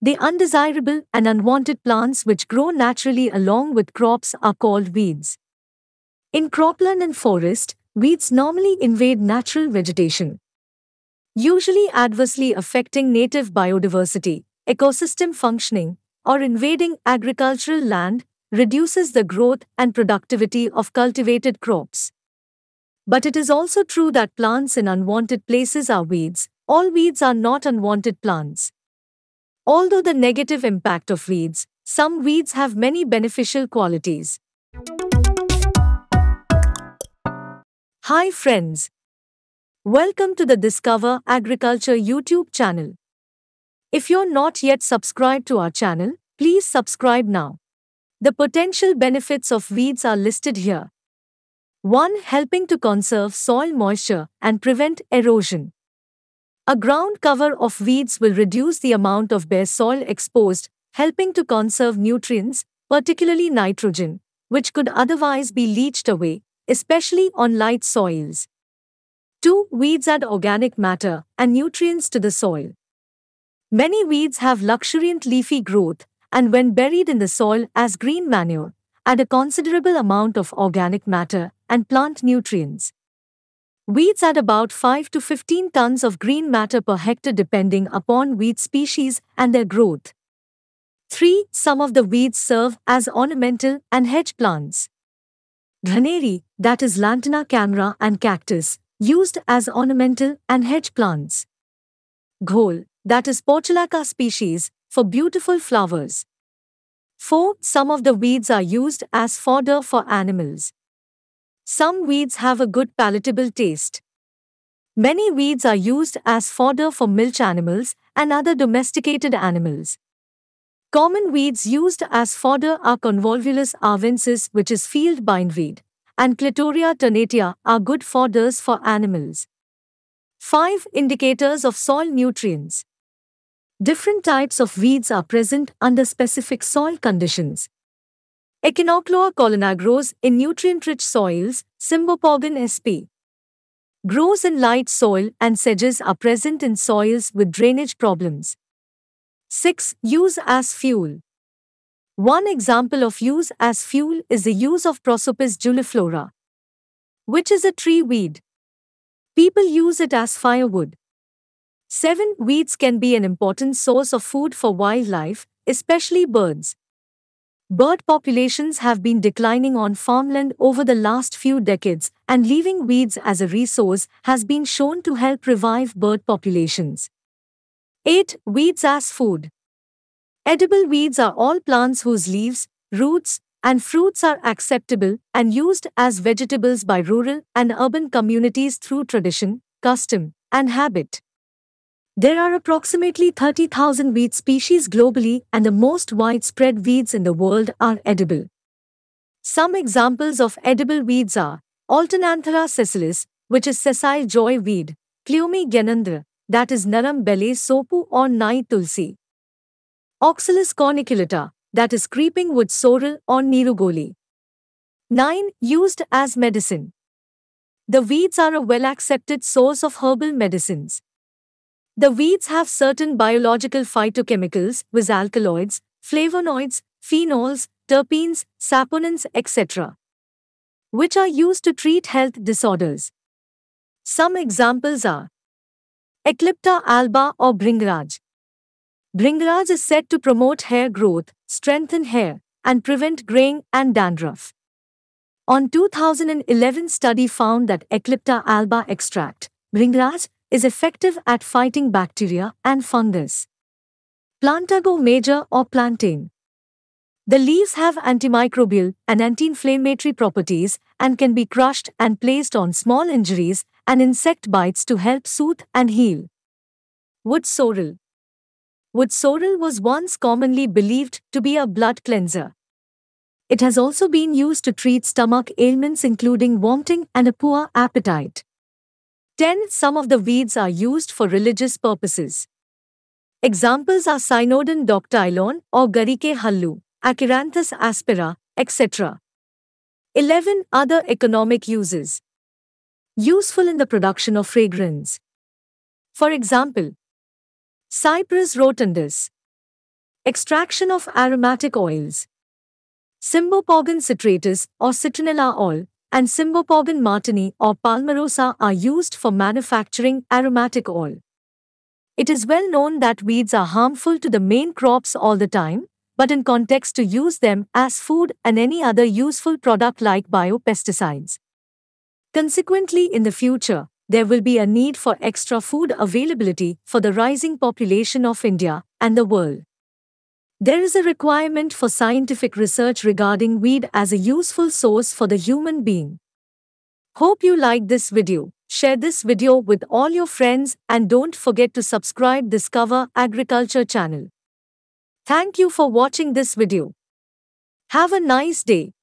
The undesirable and unwanted plants which grow naturally along with crops are called weeds. In cropland and forest, weeds normally invade natural vegetation, usually adversely affecting native biodiversity, ecosystem functioning, or invading agricultural land, reduces the growth and productivity of cultivated crops. But it is also true that plants in unwanted places are weeds. All weeds are not unwanted plants. Although the negative impact of weeds, some weeds have many beneficial qualities. Hi friends. Welcome to the Discover Agriculture YouTube channel. If you're not yet subscribed to our channel, please subscribe now. The potential benefits of weeds are listed here. 1. Helping to conserve soil moisture and prevent erosion. A ground cover of weeds will reduce the amount of bare soil exposed, helping to conserve nutrients, particularly nitrogen, which could otherwise be leached away, especially on light soils. 2. Weeds add organic matter and nutrients to the soil. Many weeds have luxuriant leafy growth, and when buried in the soil as green manure, add a considerable amount of organic matter and plant nutrients. Weeds add about 5 to 15 tons of green matter per hectare depending upon weed species and their growth. 3. Some of the weeds serve as ornamental and hedge plants. Granary, that is Lantana camara and cactus, used as ornamental and hedge plants. Ghol, that is Portulaca species, for beautiful flowers. 4. Some of the weeds are used as fodder for animals. Some weeds have a good palatable taste. Many weeds are used as fodder for milch animals and other domesticated animals. Common weeds used as fodder are Convolvulus arvensis, which is field bindweed, and Clitoria ternatia are good fodders for animals. 5. Indicators of soil nutrients. Different types of weeds are present under specific soil conditions. Echinocloa colina grows in nutrient-rich soils, Cymbopogon sp. Grows in light soil and sedges are present in soils with drainage problems. 6. Use as fuel. One example of use as fuel is the use of Prosopis juliflora, which is a tree weed. People use it as firewood. 7. Weeds can be an important source of food for wildlife, especially birds. Bird populations have been declining on farmland over the last few decades, and leaving weeds as a resource has been shown to help revive bird populations. 8. Weeds as food. Edible weeds are all plants whose leaves, roots, and fruits are acceptable and used as vegetables by rural and urban communities through tradition, custom, and habit. There are approximately 30,000 weed species globally and the most widespread weeds in the world are edible. Some examples of edible weeds are Altenanthera sessilis, which is sessile joy weed, Cleome genandra, that is Naram bele sopu or Nai tulsi, Oxalis corniculata, that is creeping wood sorrel or Nirugoli. 9. Used as medicine. The weeds are a well accepted source of herbal medicines. The weeds have certain biological phytochemicals with alkaloids, flavonoids, phenols, terpenes, saponins, etc., which are used to treat health disorders. Some examples are Eclipta alba or Bringraj. Bringraj is said to promote hair growth, strengthen hair, and prevent graying and dandruff. On 2011 study found that Eclipta alba extract, Bringraj, is effective at fighting bacteria and fungus. Plantago major or plantain. The leaves have antimicrobial and anti-inflammatory properties and can be crushed and placed on small injuries and insect bites to help soothe and heal. Wood sorrel. Wood sorrel was once commonly believed to be a blood cleanser. It has also been used to treat stomach ailments including vomiting and a poor appetite. 10. Some of the weeds are used for religious purposes. Examples are Cynodon doctylon or Garike hallu, Acheranthus aspera, etc. 11. Other economic uses. Useful in the production of fragrance. For example, Cypress rotundus. Extraction of aromatic oils. Symbopogon citratus or citronella oil, and Simbopogon martini or palmarosa are used for manufacturing aromatic oil. It is well known that weeds are harmful to the main crops all the time, but in context to use them as food and any other useful product like biopesticides. Consequently, in the future, there will be a need for extra food availability for the rising population of India and the world. There is a requirement for scientific research regarding weed as a useful source for the human being. Hope you like this video. Share this video with all your friends and don't forget to subscribe Discover Agriculture channel. Thank you for watching this video. Have a nice day.